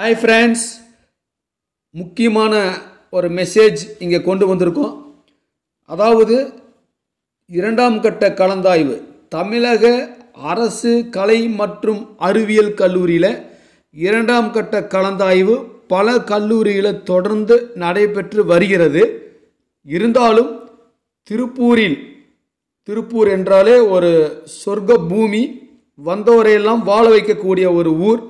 hi friends முக்கியமான ஒரு message இங்கே கொண்டு வந்திருக்கோம் அதாவது இரண்டாம் கட்ட கலந்தாய்வு தமிழக அரசு கலை மற்றும் அறிவியல் கல்லூரியில் இரண்டாம் கட்ட கலந்தாய்வு பல கல்லூரியில் தொடர்ந்து நடைபெற்று வருகிறது இருந்தாலும் திருப்பூரில் திருப்பூர் என்றாலே ஒரு சொர்க்க பூமி வந்தவரையெல்லாம் வாழ வைக்கக்கூடிய ஒரு ஊர்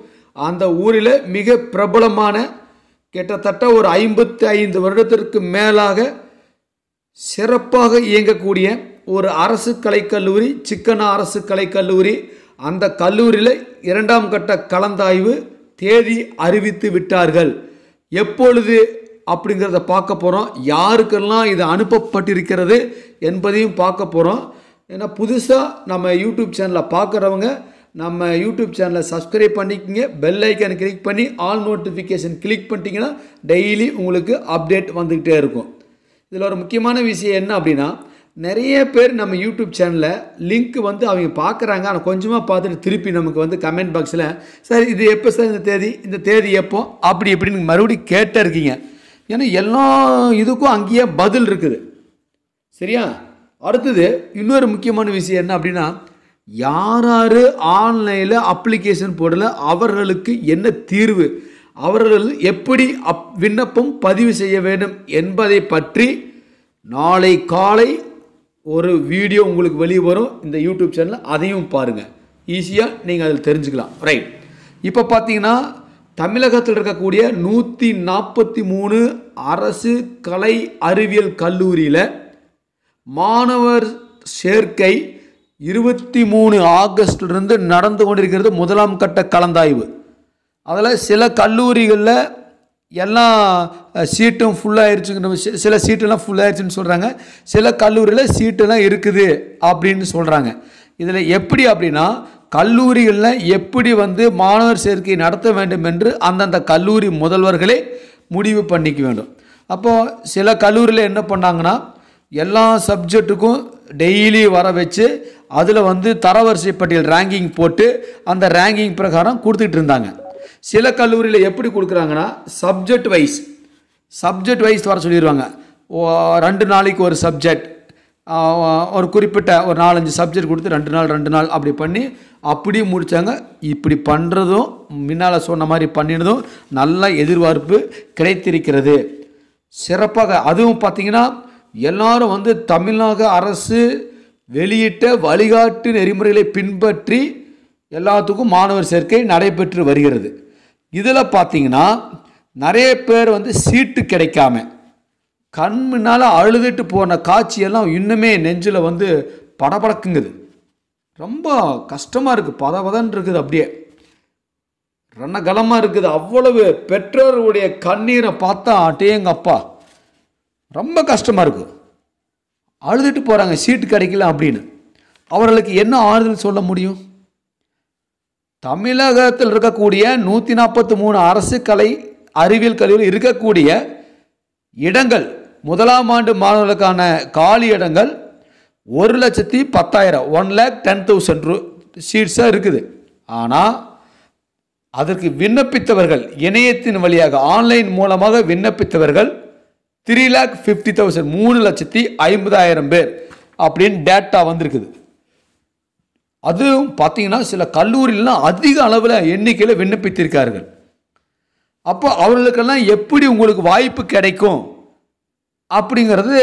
அந்த ஊரில் மிக பிரபலமான கிட்டத்தட்ட ஒரு ஐம்பத்தி ஐந்து வருடத்திற்கு மேலாக சிறப்பாக இயங்கக்கூடிய ஒரு அரசு கலைக்கல்லூரி சிக்கனா அரசு கலைக்கல்லூரி அந்த கல்லூரியில் இரண்டாம் கட்ட கலந்தாய்வு தேதி அறிவித்து விட்டார்கள் எப்பொழுது அப்படிங்கிறத பார்க்க போகிறோம் யாருக்கெல்லாம் இது அனுப்பப்பட்டிருக்கிறது என்பதையும் பார்க்க போகிறோம் ஏன்னா புதுசாக நம்ம யூடியூப் சேனலை பார்க்குறவங்க நம்ம யூடியூப் சேனலை சப்ஸ்கிரைப் பண்ணிக்கோங்க பெல் ஐக்கன் கிளிக் பண்ணி ஆல் நோட்டிஃபிகேஷன் கிளிக் பண்ணிட்டீங்கன்னா டெய்லி உங்களுக்கு அப்டேட் வந்துக்கிட்டே இருக்கும் இதில் ஒரு முக்கியமான விஷயம் என்ன அப்படின்னா நிறைய பேர் நம்ம யூடியூப் சேனலில் லிங்க் வந்து அவங்க பார்க்குறாங்க ஆனால் கொஞ்சமாக பார்த்துட்டு திருப்பி நமக்கு வந்து கமெண்ட் பாக்ஸில் சார் இது எப்போ சார் இந்த தேதி இந்த தேதி எப்போ அப்படி இப்படின்னு மறுபடியும் கேட்டே இருக்கீங்க ஏன்னா எல்லா இதுக்கும் அங்கேயே பதில் இருக்குது சரியா அடுத்தது இன்னொரு முக்கியமான விஷயம் என்ன அப்படின்னா யார் யார் ஆன்லைனில் அப்ளிகேஷன் போடல அவர்களுக்கு என்ன தீர்வு அவர்கள் எப்படி அப் விண்ணப்பம் பதிவு செய்ய வேண்டும் என்பதை பற்றி நாளை காலை ஒரு வீடியோ உங்களுக்கு வெளியே வரும் இந்த யூடியூப் சேனலில் அதையும் பாருங்கள் ஈஸியாக நீங்கள் அதில் தெரிஞ்சுக்கலாம் ரைட் இப்போ பார்த்தீங்கன்னா தமிழகத்தில் இருக்கக்கூடிய நூற்றி நாற்பத்தி மூணு அரசு கலை அறிவியல் கல்லூரியில் மாணவர் சேர்க்கை இருபத்தி மூணு ஆகஸ்ட்லேருந்து நடந்து கொண்டிருக்கிறது முதலாம் கட்ட கலந்தாய்வு அதில் சில கல்லூரிகளில் எல்லாம் சீட்டும் ஃபுல்லாகிடுச்சுங்கிற சில சீட்டெல்லாம் ஃபுல்லாகிருச்சுன்னு சொல்கிறாங்க சில கல்லூரியில் சீட்டெல்லாம் இருக்குது அப்படின்னு சொல்கிறாங்க இதில் எப்படி அப்படின்னா கல்லூரிகளில் எப்படி வந்து மாணவர் சேர்க்கை நடத்த வேண்டும் என்று அந்தந்த கல்லூரி முதல்வர்களே முடிவு பண்ணிக்க வேண்டும் அப்போது சில கல்லூரியில் என்ன பண்ணாங்கன்னா எல்லா சப்ஜெக்ட்டுக்கும் டெய்லி வர வச்சு அதில் வந்து தரவரிசை பட்டியல் ரேங்கிங் போட்டு அந்த ரேங்கிங் பிரகாரம் கொடுத்துக்கிட்டு இருந்தாங்க சில கல்லூரியில் எப்படி கொடுக்குறாங்கன்னா சப்ஜெக்ட் வைஸ் சப்ஜெக்ட் வைஸ் வர சொல்லிடுவாங்க ரெண்டு நாளைக்கு ஒரு சப்ஜெக்ட் ஒரு குறிப்பிட்ட ஒரு நாலஞ்சு சப்ஜெக்ட் கொடுத்து ரெண்டு நாள் ரெண்டு நாள் அப்படி பண்ணி அப்படியே முடித்தாங்க இப்படி பண்ணுறதும் முன்னால் சொன்ன மாதிரி பண்ணினதும் நல்ல எதிர்பார்ப்பு கிடைத்திருக்கிறது சிறப்பாக அதுவும் பார்த்திங்கன்னா எல்லாரும் வந்து தமிழக அரசு வெளியிட்ட வழிகாட்டு நெறிமுறைகளை பின்பற்றி எல்லாத்துக்கும் மாணவர் சேர்க்கை நடைபெற்று வருகிறது இதில் பார்த்திங்கன்னா நிறைய பேர் வந்து சீட்டு கிடைக்காம கண் முன்னால் அழுதுட்டு போன காட்சியெல்லாம் இன்னுமே நெஞ்சில் வந்து படபடக்குங்குது ரொம்ப கஷ்டமாக இருக்குது பதபதன் இருக்குது அப்படியே ரணகலமாக இருக்குது அவ்வளவு பெற்றோருடைய கண்ணீரை பார்த்தா அட்டேங்கப்பா ரொம்ப கஷ்டமாக இருக்கும் அழுதுட்டு போகிறாங்க சீட்டு கிடைக்கல அப்படின்னு அவர்களுக்கு என்ன ஆறுதல் சொல்ல முடியும் தமிழகத்தில் இருக்கக்கூடிய நூற்றி நாற்பத்தி மூணு அரசு கலை அறிவியல் கல்லூரியில் இருக்கக்கூடிய இடங்கள் முதலாம் ஆண்டு மாணவர்களுக்கான காலி இடங்கள் ஒரு லட்சத்தி பத்தாயிரம் ஒன் லேக் டென் தௌசண்ட் ரூ சீட்ஸாக இருக்குது ஆனால் அதற்கு விண்ணப்பித்தவர்கள் இணையத்தின் வழியாக ஆன்லைன் மூலமாக விண்ணப்பித்தவர்கள் த்ரீ லேக் ஃபிஃப்டி தௌசண்ட் மூணு லட்சத்தி ஐம்பதாயிரம் பேர் அப்படின்னு டேட்டா வந்திருக்குது அதுவும் பார்த்தீங்கன்னா சில கல்லூரிலாம் அதிக அளவில் எண்ணிக்கையில் விண்ணப்பித்திருக்கார்கள் அப்போ அவர்களுக்கெல்லாம் எப்படி உங்களுக்கு வாய்ப்பு கிடைக்கும் அப்படிங்கிறது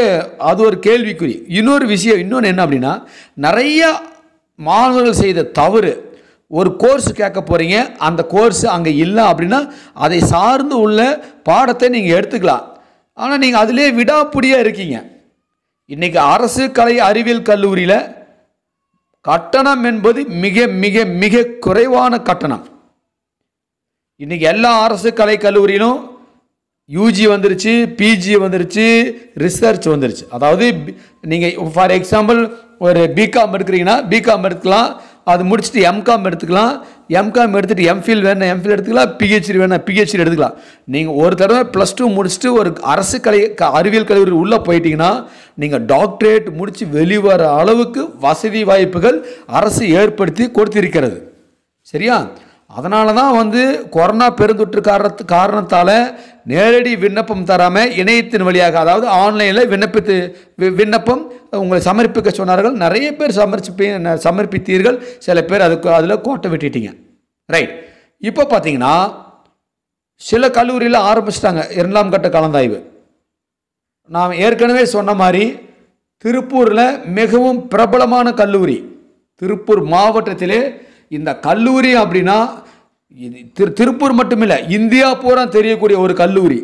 அது ஒரு கேள்விக்குறி இன்னொரு விஷயம் இன்னொன்று என்ன அப்படின்னா நிறைய மாணவர்கள் செய்த தவறு ஒரு கோர்ஸ் கேட்க போகிறீங்க அந்த கோர்ஸ் அங்கே இல்லை அப்படின்னா அதை சார்ந்து உள்ள பாடத்தை நீங்கள் எடுத்துக்கலாம் ஆனால் நீங்கள் அதிலே விடாப்புடியாக இருக்கீங்க இன்றைக்கி அரசு கலை அறிவியல் கல்லூரியில் கட்டணம் என்பது மிக மிக மிக குறைவான கட்டணம் இன்றைக்கி எல்லா அரசு கலை கல்லூரியிலும் யூஜி வந்துருச்சு பிஜி வந்துருச்சு ரிசர்ச் வந்துருச்சு அதாவது நீங்கள் ஃபார் எக்ஸாம்பிள் ஒரு பிகாம் எடுக்கிறீங்கன்னா பிகாம் எடுக்கலாம் அது முடிச்சுட்டு எம்காம் எடுத்துக்கலாம் எம்காம் எடுத்துகிட்டு எம்ஃபில் வேணால் எம்ஃபில் எடுத்துக்கலாம் பிஹெச்டி வேணால் பிஹெச்டி எடுத்துக்கலாம் நீங்கள் ஒரு தடவை ப்ளஸ் டூ முடிச்சுட்டு ஒரு அரசு கலை அறிவியல் கல்லூரி உள்ளே போயிட்டீங்கன்னா நீங்கள் டாக்டரேட் முடித்து வெளிவர அளவுக்கு வசதி வாய்ப்புகள் அரசு ஏற்படுத்தி கொடுத்திருக்கிறது சரியா அதனால தான் வந்து கொரோனா பெருந்தொற்று காரணத்து காரணத்தால் நேரடி விண்ணப்பம் தராமல் இணையத்தின் வழியாக அதாவது ஆன்லைனில் விண்ணப்பித்து விண்ணப்பம் உங்களை சமர்ப்பிக்க சொன்னார்கள் நிறைய பேர் சமர்ப்பி சமர்ப்பித்தீர்கள் சில பேர் அதுக்கு அதில் கோட்டை விட்டுட்டீங்க ரைட் இப்போ பார்த்தீங்கன்னா சில கல்லூரியில் ஆரம்பிச்சிட்டாங்க இரண்டாம் கட்ட கலந்தாய்வு நாம் ஏற்கனவே சொன்ன மாதிரி திருப்பூரில் மிகவும் பிரபலமான கல்லூரி திருப்பூர் மாவட்டத்திலே இந்த கல்லூரி அப்படின்னா இது திரு திருப்பூர் மட்டுமில்லை இந்தியா பூரா தெரியக்கூடிய ஒரு கல்லூரி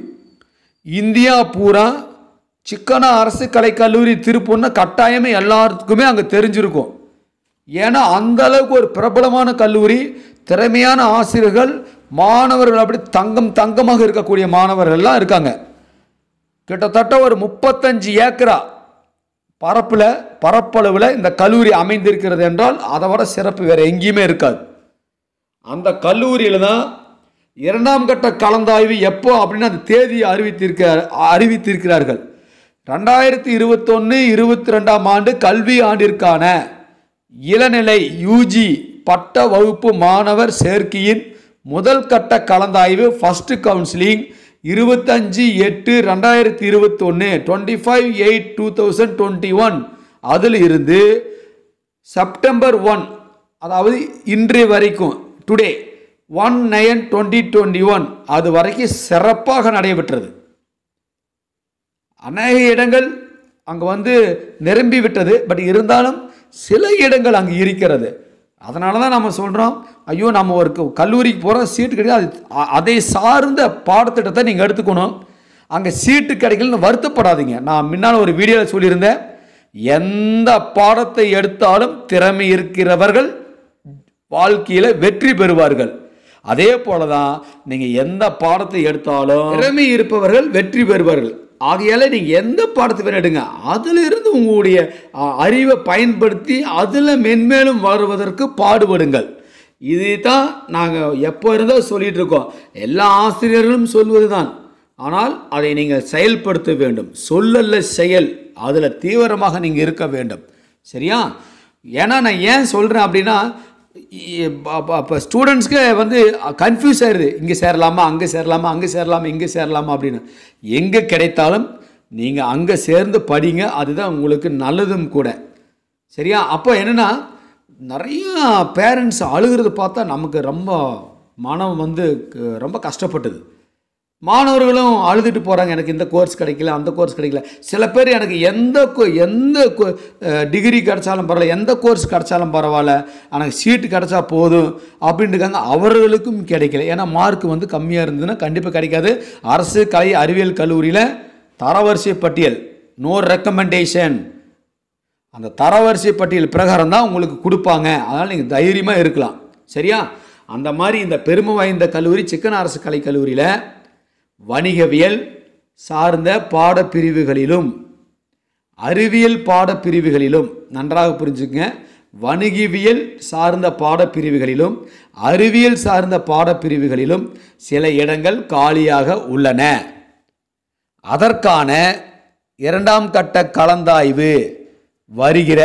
இந்தியா பூரா சிக்கன அரசு கலைக்கல்லூரி திருப்பூர்னா கட்டாயமே எல்லாருக்குமே அங்கே தெரிஞ்சிருக்கும் ஏன்னா அந்த அளவுக்கு ஒரு பிரபலமான கல்லூரி திறமையான ஆசிரியர்கள் மாணவர்கள் அப்படி தங்கம் தங்கமாக இருக்கக்கூடிய மாணவர்கள்லாம் இருக்காங்க கிட்டத்தட்ட ஒரு முப்பத்தஞ்சு ஏக்கரா பரப்பில் பரப்பளவில் இந்த கல்லூரி அமைந்திருக்கிறது என்றால் அதை விட சிறப்பு வேறு எங்கேயுமே இருக்காது அந்த கல்லூரியில் தான் இரண்டாம் கட்ட கலந்தாய்வு எப்போ அப்படின்னு அந்த தேதியை அறிவித்திருக்க அறிவித்திருக்கிறார்கள் ரெண்டாயிரத்தி இருபத்தொன்று இருபத்தி ரெண்டாம் ஆண்டு கல்வி ஆண்டிற்கான இளநிலை யூஜி பட்ட வகுப்பு மாணவர் சேர்க்கையின் முதல் கட்ட கலந்தாய்வு ஃபஸ்ட்டு கவுன்சிலிங் இருபத்தஞ்சி எட்டு ரெண்டாயிரத்தி இருபத்தொன்று twenty five eight two thousand twenty one அதில் இருந்து செப்டம்பர் ஒன் அதாவது இன்று வரைக்கும் today one nine twenty twenty one அது வரைக்கும் சிறப்பாக நடைபெற்றது அநேக இடங்கள் அங்கே வந்து நிரம்பி விட்டது பட் இருந்தாலும் சில இடங்கள் அங்கே இருக்கிறது அதனால தான் நம்ம சொல்கிறோம் ஐயோ நம்ம ஒரு கல்லூரிக்கு போகிறோம் சீட்டு கிடைக்காது அது அதை சார்ந்த பாடத்திட்டத்தை நீங்கள் எடுத்துக்கணும் அங்கே சீட்டு கிடைக்கலன்னு வருத்தப்படாதீங்க நான் முன்னால் ஒரு வீடியோவில் சொல்லியிருந்தேன் எந்த பாடத்தை எடுத்தாலும் திறமை இருக்கிறவர்கள் வாழ்க்கையில் வெற்றி பெறுவார்கள் அதே போல தான் நீங்கள் எந்த பாடத்தை எடுத்தாலும் திறமை இருப்பவர்கள் வெற்றி பெறுவார்கள் ஆகையால் நீங்கள் எந்த பாடத்தை வேணும் எடுங்க அதிலிருந்து உங்களுடைய அறிவை பயன்படுத்தி அதில் மென்மேலும் வருவதற்கு பாடுபடுங்கள் இது தான் நாங்கள் எப்போ இருந்தோ சொல்லிகிட்டு இருக்கோம் எல்லா ஆசிரியர்களும் சொல்வது தான் ஆனால் அதை நீங்கள் செயல்படுத்த வேண்டும் சொல்லல்ல செயல் அதில் தீவிரமாக நீங்கள் இருக்க வேண்டும் சரியா ஏன்னா நான் ஏன் சொல்கிறேன் அப்படின்னா அப்போ ஸ்டூடெண்ட்ஸ்க்கு வந்து கன்ஃபியூஸ் ஆயிடுது இங்கே சேரலாமா அங்கே சேரலாமா அங்கே சேரலாமா இங்கே சேரலாமா அப்படின்னு எங்கே கிடைத்தாலும் நீங்கள் அங்கே சேர்ந்து படிங்க அதுதான் உங்களுக்கு நல்லதும் கூட சரியா அப்போ என்னென்னா நிறையா பேரண்ட்ஸ் அழுகிறது பார்த்தா நமக்கு ரொம்ப மனம் வந்து ரொம்ப கஷ்டப்பட்டது மாணவர்களும் அழுதுட்டு போகிறாங்க எனக்கு இந்த கோர்ஸ் கிடைக்கல அந்த கோர்ஸ் கிடைக்கல சில பேர் எனக்கு எந்த எந்த டிகிரி கிடச்சாலும் பரவாயில்ல எந்த கோர்ஸ் கிடச்சாலும் பரவாயில்ல எனக்கு சீட்டு கிடச்சா போதும் அப்படின்ட்டு அவர்களுக்கும் கிடைக்கல ஏன்னா மார்க் வந்து கம்மியாக இருந்ததுன்னா கண்டிப்பாக கிடைக்காது அரசு கலை அறிவியல் கல்லூரியில் தரவரிசை பட்டியல் நோ ரெக்கமெண்டேஷன் அந்த தரவரிசை பட்டியல் பிரகாரம் தான் உங்களுக்கு கொடுப்பாங்க அதனால் நீங்கள் தைரியமாக இருக்கலாம் சரியா அந்த மாதிரி இந்த பெருமை வாய்ந்த கல்லூரி சிக்கன அரசு கலை கல்லூரியில் வணிகவியல் சார்ந்த பாடப்பிரிவுகளிலும் அறிவியல் பாடப்பிரிவுகளிலும் நன்றாக புரிஞ்சுக்கங்க வணிகவியல் சார்ந்த பாடப்பிரிவுகளிலும் அறிவியல் சார்ந்த பாடப்பிரிவுகளிலும் சில இடங்கள் காலியாக உள்ளன அதற்கான இரண்டாம் கட்ட கலந்தாய்வு வருகிற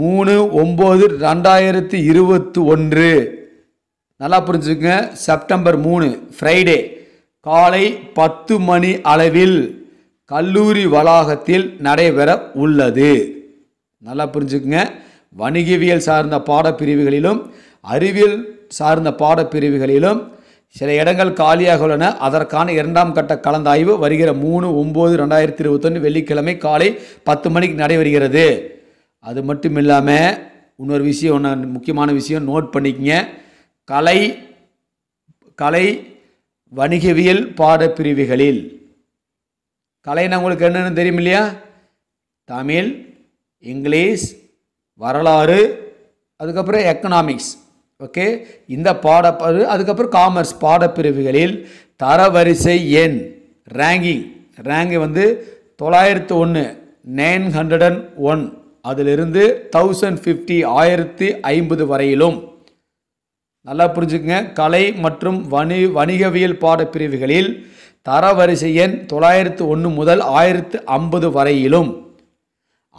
மூணு ஒம்பது ரெண்டாயிரத்தி இருபத்தி ஒன்று நல்லா புரிஞ்சுக்கங்க செப்டம்பர் மூணு ஃப்ரைடே காலை பத்து மணி அளவில் கல்லூரி வளாகத்தில் நடைபெற உள்ளது நல்லா புரிஞ்சுக்குங்க வணிகவியல் சார்ந்த பாடப்பிரிவுகளிலும் அறிவியல் சார்ந்த பாடப்பிரிவுகளிலும் சில இடங்கள் காலியாக உள்ளன அதற்கான இரண்டாம் கட்ட கலந்தாய்வு வருகிற மூணு ஒம்பது ரெண்டாயிரத்தி இருபத்தொன்று வெள்ளிக்கிழமை காலை பத்து மணிக்கு நடைபெறுகிறது அது மட்டும் இல்லாமல் இன்னொரு விஷயம் ஒன்று முக்கியமான விஷயம் நோட் பண்ணிக்கங்க கலை கலை வணிகவியல் பாடப்பிரிவுகளில் நான் உங்களுக்கு என்னென்னு தெரியும் இல்லையா தமிழ் இங்கிலீஷ் வரலாறு அதுக்கப்புறம் எக்கனாமிக்ஸ் ஓகே இந்த பாட அதுக்கப்புறம் காமர்ஸ் பாடப்பிரிவுகளில் தரவரிசை எண் ரேங்கிங் ரேங்கு வந்து தொள்ளாயிரத்து ஒன்று நைன் ஹண்ட்ரட் அண்ட் ஒன் அதிலிருந்து தௌசண்ட் ஃபிஃப்டி ஆயிரத்தி ஐம்பது வரையிலும் நல்லா புரிஞ்சுக்குங்க கலை மற்றும் வணி வணிகவியல் பாடப்பிரிவுகளில் தரவரிசை எண் தொள்ளாயிரத்து ஒன்று முதல் ஆயிரத்து ஐம்பது வரையிலும்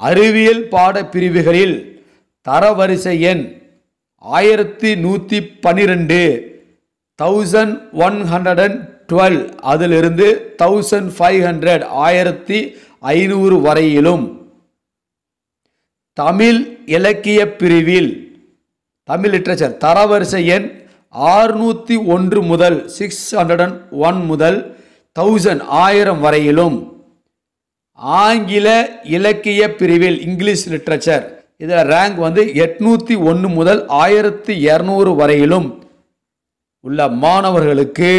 அறிவியல் பாடப்பிரிவுகளில் தரவரிசை எண் ஆயிரத்தி நூற்றி பன்னிரெண்டு thousand one hundred and twelve அதிலிருந்து தௌசண்ட் ஃபைவ் ஹண்ட்ரட் ஆயிரத்தி ஐநூறு வரையிலும் தமிழ் இலக்கிய பிரிவில் தமிழ் லிட்ரேச்சர் தரவரிசை எண் ஆறுநூற்றி ஒன்று முதல் சிக்ஸ் ஹண்ட்ரட் அண்ட் ஒன் முதல் தௌசண்ட் ஆயிரம் வரையிலும் ஆங்கில இலக்கிய பிரிவில் இங்கிலீஷ் லிட்ரேச்சர் இதில் ரேங்க் வந்து எட்நூற்றி ஒன்று முதல் ஆயிரத்தி இரநூறு வரையிலும் உள்ள மாணவர்களுக்கு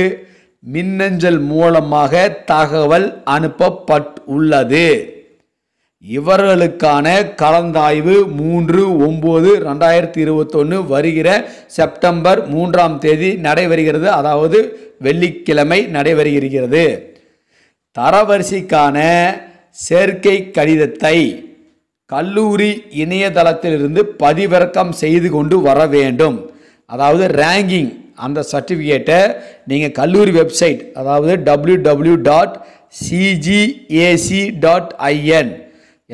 மின்னஞ்சல் மூலமாக தகவல் அனுப்பப்பட்டுள்ளது இவர்களுக்கான கலந்தாய்வு மூன்று ஒம்பது ரெண்டாயிரத்தி இருபத்தொன்று வருகிற செப்டம்பர் மூன்றாம் தேதி நடைபெறுகிறது அதாவது வெள்ளிக்கிழமை நடைபெறுகிறது தரவரிசைக்கான சேர்க்கை கடிதத்தை கல்லூரி இணையதளத்திலிருந்து பதிவிறக்கம் செய்து கொண்டு வர வேண்டும் அதாவது ரேங்கிங் அந்த சர்டிஃபிகேட்டை நீங்கள் கல்லூரி வெப்சைட் அதாவது W W dot CGAC dot IN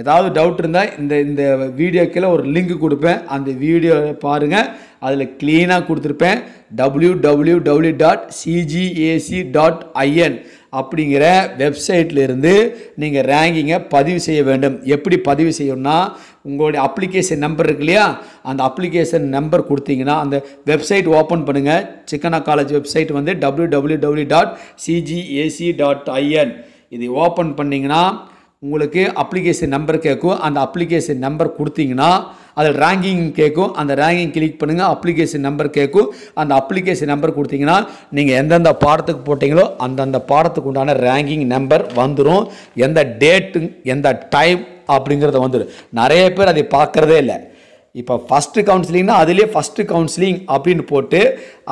ஏதாவது டவுட் இருந்தால் இந்த இந்த வீடியோ கீழே ஒரு லிங்க் கொடுப்பேன் அந்த வீடியோ பாருங்கள் அதில் க்ளீனாக கொடுத்துருப்பேன் W W W dot CGAC dot IN அப்படிங்கிற வெப்சைட்லேருந்து நீங்கள் ரேங்கிங்கை பதிவு செய்ய வேண்டும் எப்படி பதிவு செய்யணும்னா உங்களுடைய அப்ளிகேஷன் நம்பர் இருக்கு இல்லையா அந்த அப்ளிகேஷன் நம்பர் கொடுத்தீங்கன்னா அந்த வெப்சைட் ஓப்பன் பண்ணுங்கள் சிக்கனா காலேஜ் வெப்சைட் வந்து W W W dot CGAC dot IN இது ஓப்பன் பண்ணிங்கன்னா உங்களுக்கு அப்ளிகேஷன் நம்பர் கேட்கும் அந்த அப்ளிகேஷன் நம்பர் கொடுத்தீங்கன்னா அதில் ரேங்கிங் கேட்கும் அந்த ரேங்கிங் கிளிக் பண்ணுங்கள் அப்ளிகேஷன் நம்பர் கேட்கும் அந்த அப்ளிகேஷன் நம்பர் கொடுத்தீங்கன்னா நீங்கள் எந்தெந்த பாடத்துக்கு போட்டிங்களோ அந்தந்த பாடத்துக்கு உண்டான ரேங்கிங் நம்பர் வந்துடும் எந்த டேட்டு எந்த டைம் அப்படிங்கிறத வந்துடும் நிறைய பேர் அதை பார்க்குறதே இல்லை இப்போ ஃபஸ்ட்டு கவுன்சிலிங்னா அதுலேயே ஃபஸ்ட்டு கவுன்சிலிங் அப்படின்னு போட்டு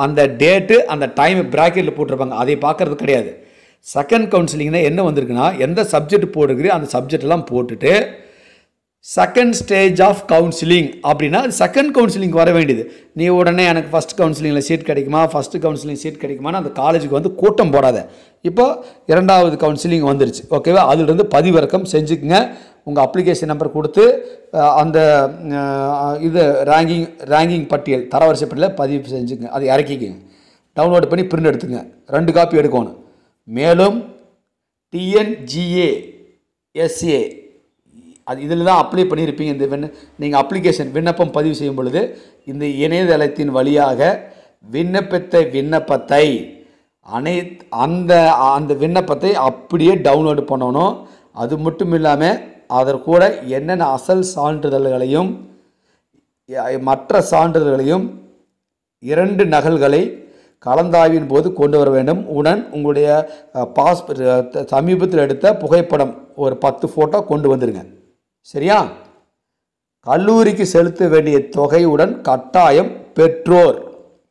அந்த டேட்டு அந்த டைம் ப்ராக்கெட்டில் போட்டிருப்பாங்க அதை பார்க்குறது கிடையாது செகண்ட் கவுன்சிலிங்னா என்ன வந்திருக்குன்னா எந்த சப்ஜெக்ட் போடுகிறீ அந்த சப்ஜெக்ட்லாம் போட்டுட்டு செகண்ட் ஸ்டேஜ் ஆஃப் கவுன்சிலிங் அப்படின்னா செகண்ட் கவுன்சிலிங் வர வேண்டியது நீ உடனே எனக்கு ஃபஸ்ட் கவுன்சிலிங்கில் சீட் கிடைக்குமா ஃபஸ்ட் கவுன்சிலிங் சீட் கிடைக்குமான்னு அந்த காலேஜுக்கு வந்து கூட்டம் போடாத இப்போ இரண்டாவது கவுன்சிலிங் வந்துருச்சு ஓகேவா அதுலேருந்து பதிவிறக்கம் செஞ்சுக்குங்க உங்கள் அப்ளிகேஷன் நம்பர் கொடுத்து அந்த இது ரேங்கிங் ரேங்கிங் பட்டியல் தரவரிசை பட்டியலில் பதிவு செஞ்சுக்கங்க அதை இறக்கிக்கங்க டவுன்லோட் பண்ணி பிரிண்ட் எடுத்துங்க ரெண்டு காப்பி எடுக்கணும் மேலும் டிஎன்ஜிஏ எஸ்ஏ அது இதில் தான் அப்ளை பண்ணியிருப்பீங்க இந்த விண்ண நீங்கள் அப்ளிகேஷன் விண்ணப்பம் பதிவு செய்யும் பொழுது இந்த இணையதளத்தின் வழியாக விண்ணப்பித்த விண்ணப்பத்தை அனை அந்த அந்த விண்ணப்பத்தை அப்படியே டவுன்லோடு பண்ணணும் அது மட்டும் இல்லாமல் அதற்கூட என்னென்ன அசல் சான்றிதழ்களையும் மற்ற சான்றிதழ்களையும் இரண்டு நகல்களை கலந்தாய்வின் போது கொண்டு வர வேண்டும் உடன் உங்களுடைய பாஸ் சமீபத்தில் எடுத்த புகைப்படம் ஒரு பத்து ஃபோட்டோ கொண்டு வந்துடுங்க சரியா கல்லூரிக்கு செலுத்த வேண்டிய தொகையுடன் கட்டாயம் பெற்றோர்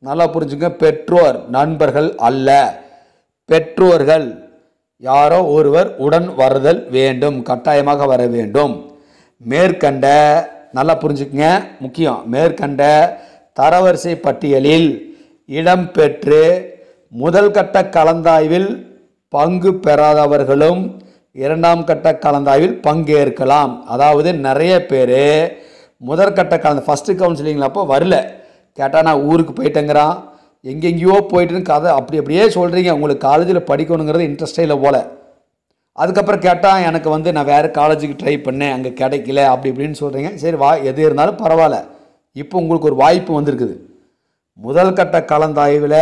நல்லா புரிஞ்சுங்க பெற்றோர் நண்பர்கள் அல்ல பெற்றோர்கள் யாரோ ஒருவர் உடன் வருதல் வேண்டும் கட்டாயமாக வர வேண்டும் மேற்கண்ட நல்லா புரிஞ்சுக்குங்க முக்கியம் மேற்கண்ட தரவரிசை பட்டியலில் இடம்பெற்று முதல் கட்ட கலந்தாய்வில் பங்கு பெறாதவர்களும் இரண்டாம் கட்ட கலந்தாய்வில் பங்கேற்கலாம் அதாவது நிறைய பேர் முதற்கட்ட கலந்த ஃபஸ்ட்டு கவுன்சிலிங்கில் அப்போ வரல கேட்டால் நான் ஊருக்கு போயிட்டேங்கிறான் எங்கெங்கேயோ போயிட்டுன்னு கதை அப்படி அப்படியே சொல்கிறீங்க உங்களுக்கு காலேஜில் படிக்கணுங்கிறது இன்ட்ரெஸ்டே இல்லை போல் அதுக்கப்புறம் கேட்டால் எனக்கு வந்து நான் வேறு காலேஜுக்கு ட்ரை பண்ணேன் அங்கே கிடைக்கல அப்படி இப்படின்னு சொல்கிறீங்க சரி வா எது இருந்தாலும் பரவாயில்ல இப்போ உங்களுக்கு ஒரு வாய்ப்பு வந்திருக்குது முதல் கட்ட கலந்தாய்வில்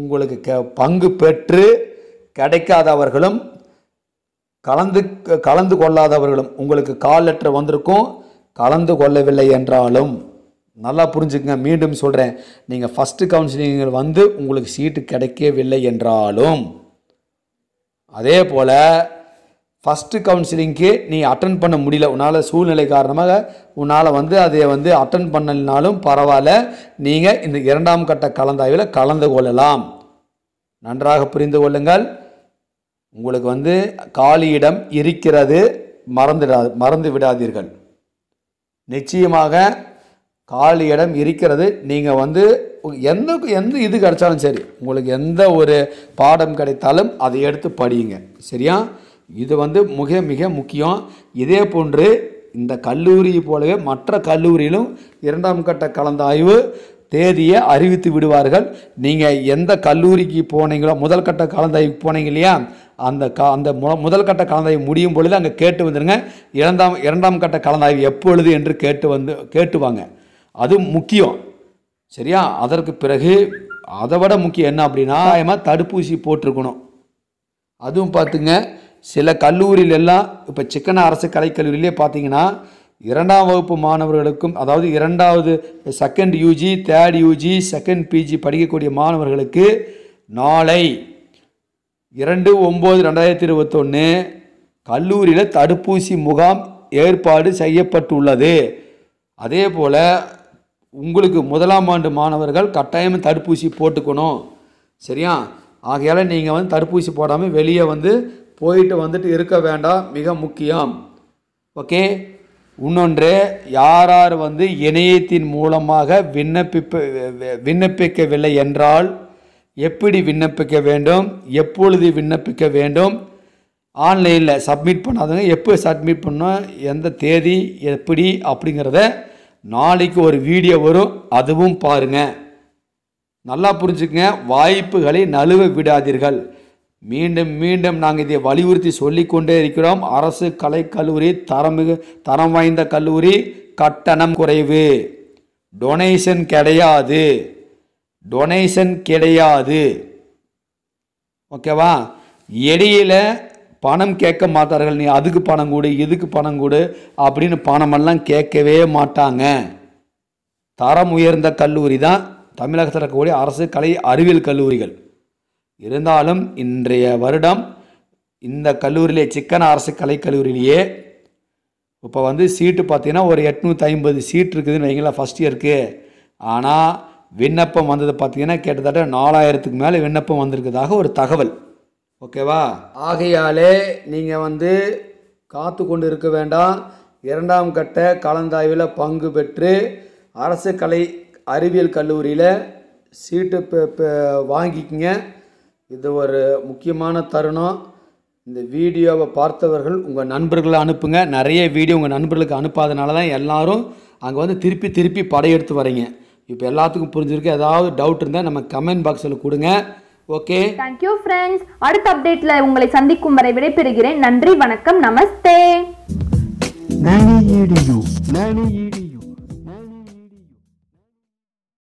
உங்களுக்கு க பங்கு பெற்று கிடைக்காதவர்களும் கலந்து கலந்து கொள்ளாதவர்களும் உங்களுக்கு கால் லெட்டர் வந்திருக்கும் கலந்து கொள்ளவில்லை என்றாலும் நல்லா புரிஞ்சுக்கங்க மீண்டும் சொல்கிறேன் நீங்கள் ஃபஸ்ட்டு கவுன்சிலிங்கில் வந்து உங்களுக்கு சீட்டு கிடைக்கவில்லை என்றாலும் அதே போல் ஃபஸ்ட்டு கவுன்சிலிங்க்கு நீ அட்டன் பண்ண முடியல உன்னால் சூழ்நிலை காரணமாக உன்னால் வந்து அதை வந்து அட்டன் பண்ணலினாலும் பரவாயில்ல நீங்கள் இந்த இரண்டாம் கட்ட கலந்தாய்வில் கலந்து கொள்ளலாம் நன்றாக புரிந்து கொள்ளுங்கள் உங்களுக்கு வந்து காலியிடம் இருக்கிறது மறந்துடா மறந்து விடாதீர்கள் நிச்சயமாக காலியிடம் இடம் இருக்கிறது நீங்கள் வந்து எந்த எந்த இது கிடைச்சாலும் சரி உங்களுக்கு எந்த ஒரு பாடம் கிடைத்தாலும் அதை எடுத்து படியுங்க சரியா இது வந்து மிக மிக முக்கியம் இதே போன்று இந்த கல்லூரி போலவே மற்ற கல்லூரியிலும் இரண்டாம் கட்ட கலந்தாய்வு தேதியை அறிவித்து விடுவார்கள் நீங்கள் எந்த கல்லூரிக்கு போனீங்களோ முதல் கட்ட கலந்தாய்வுக்கு போனீங்க இல்லையா அந்த க அந்த மு முதல் கட்ட கலந்தாய்வு முடியும் பொழுது அங்கே கேட்டு வந்துடுங்க இரண்டாம் இரண்டாம் கட்ட கலந்தாய்வு எப்பொழுது என்று கேட்டு வந்து கேட்டுவாங்க அது முக்கியம் சரியா அதற்கு பிறகு அதை விட முக்கியம் என்ன அப்படின்னா தடுப்பூசி போட்டிருக்கணும் அதுவும் பார்த்துங்க சில கல்லூரியில் எல்லாம் இப்போ சிக்கன அரசு கலைக்கல்லூரியிலே பார்த்தீங்கன்னா இரண்டாம் வகுப்பு மாணவர்களுக்கும் அதாவது இரண்டாவது second UG third UG second PG படிக்கக்கூடிய மாணவர்களுக்கு நாளை இரண்டு ஒம்பது ரெண்டாயிரத்தி இருபத்தொன்று கல்லூரியில் தடுப்பூசி முகாம் ஏற்பாடு செய்யப்பட்டுள்ளது அதே போல் உங்களுக்கு முதலாம் ஆண்டு மாணவர்கள் கட்டாயம் தடுப்பூசி போட்டுக்கணும் சரியா ஆகையால் நீங்கள் வந்து தடுப்பூசி போடாமல் வெளியே வந்து போயிட்டு வந்துட்டு இருக்க வேண்டாம் மிக முக்கியம் ஓகே இன்னொன்று யார் யார் வந்து இணையத்தின் மூலமாக விண்ணப்பிப்ப விண்ணப்பிக்கவில்லை என்றால் எப்படி விண்ணப்பிக்க வேண்டும் எப்பொழுது விண்ணப்பிக்க வேண்டும் ஆன்லைனில் சப்மிட் பண்ணாதவங்க எப்போ சப்மிட் பண்ணோம் எந்த தேதி எப்படி அப்படிங்கிறத நாளைக்கு ஒரு வீடியோ வரும் அதுவும் பாருங்கள் நல்லா புரிஞ்சுக்கங்க வாய்ப்புகளை நழுவ விடாதீர்கள் மீண்டும் மீண்டும் நாங்கள் இதை வலியுறுத்தி சொல்லிக்கொண்டே இருக்கிறோம் அரசு கலைக்கல்லூரி தரமிகு தரம் வாய்ந்த கல்லூரி கட்டணம் குறைவு டொனேஷன் கிடையாது டொனேஷன் கிடையாது ஓகேவா எடியில் பணம் கேட்க மாட்டார்கள் நீ அதுக்கு பணம் கொடு இதுக்கு பணம் கொடு அப்படின்னு பணமெல்லாம் கேட்கவே மாட்டாங்க தரம் உயர்ந்த கல்லூரி தான் தமிழகத்தில் இருக்கக்கூடிய அரசு கலை அறிவியல் கல்லூரிகள் இருந்தாலும் இன்றைய வருடம் இந்த கல்லூரியிலே சிக்கன அரசு கலைக்கல்லூரியிலேயே இப்போ வந்து சீட்டு பார்த்தீங்கன்னா ஒரு எட்நூற்றி ஐம்பது சீட் இருக்குதுன்னு வைங்களேன் ஃபஸ்ட் இயருக்கு ஆனால் விண்ணப்பம் வந்தது பார்த்திங்கன்னா கிட்டத்தட்ட நாலாயிரத்துக்கு மேலே விண்ணப்பம் வந்திருக்கிறதாக ஒரு தகவல் ஓகேவா ஆகையாலே நீங்கள் வந்து காத்து கொண்டு இருக்க வேண்டாம் இரண்டாம் கட்ட கலந்தாய்வில் பங்கு பெற்று அரசு கலை அறிவியல் கல்லூரியில் சீட்டு வாங்கிக்கிங்க இது ஒரு முக்கியமான தருணம் இந்த வீடியோவை பார்த்தவர்கள் உங்கள் நண்பர்களை அனுப்புங்க நிறைய வீடியோ உங்கள் நண்பர்களுக்கு அனுப்பாதனால தான் எல்லோரும் அங்கே வந்து திருப்பி திருப்பி படையெடுத்து வரீங்க இப்போ எல்லாத்துக்கும் புரிஞ்சிருக்கு ஏதாவது டவுட் இருந்தால் நம்ம கமெண்ட் பாக்ஸில் கொடுங்க ஓகே தேங்க்யூ ஃப்ரெண்ட்ஸ் அடுத்த அப்டேட்டில் உங்களை சந்திக்கும் வரை விடைபெறுகிறேன் நன்றி வணக்கம் நமஸ்தே நானி ஈடியு நானி ஈடியு